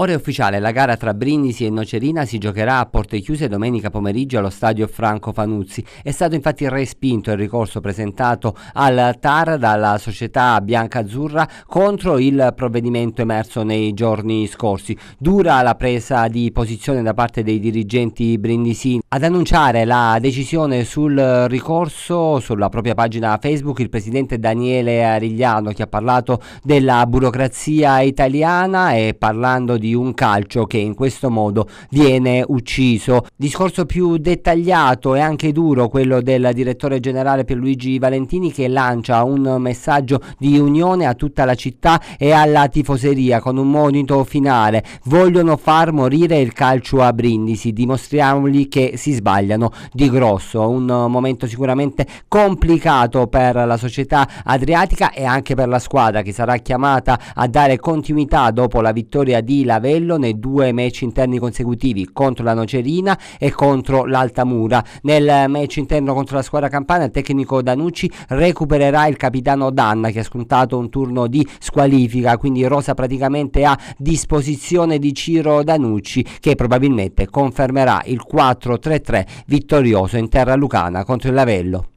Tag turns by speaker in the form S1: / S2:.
S1: Ora è ufficiale, la gara tra Brindisi e Nocerina si giocherà a porte chiuse domenica pomeriggio allo stadio Franco Fanuzzi. È stato infatti respinto il ricorso presentato al TAR dalla società bianca-azzurra contro il provvedimento emerso nei giorni scorsi. Dura la presa di posizione da parte dei dirigenti brindisini. Ad annunciare la decisione sul ricorso sulla propria pagina Facebook il presidente Daniele Arigliano che ha parlato della burocrazia italiana e parlando di di un calcio che in questo modo viene ucciso. Discorso più dettagliato e anche duro quello del direttore generale Pierluigi Valentini che lancia un messaggio di unione a tutta la città e alla tifoseria con un monito finale. Vogliono far morire il calcio a Brindisi, dimostriamogli che si sbagliano di grosso. Un momento sicuramente complicato per la società adriatica e anche per la squadra che sarà chiamata a dare continuità dopo la vittoria di La Ravello nei due match interni consecutivi contro la Nocerina e contro l'Altamura. Nel match interno contro la squadra campana il tecnico Danucci recupererà il capitano Danna che ha scontato un turno di squalifica, quindi Rosa praticamente a disposizione di Ciro Danucci che probabilmente confermerà il 4-3-3 vittorioso in terra lucana contro il Lavello.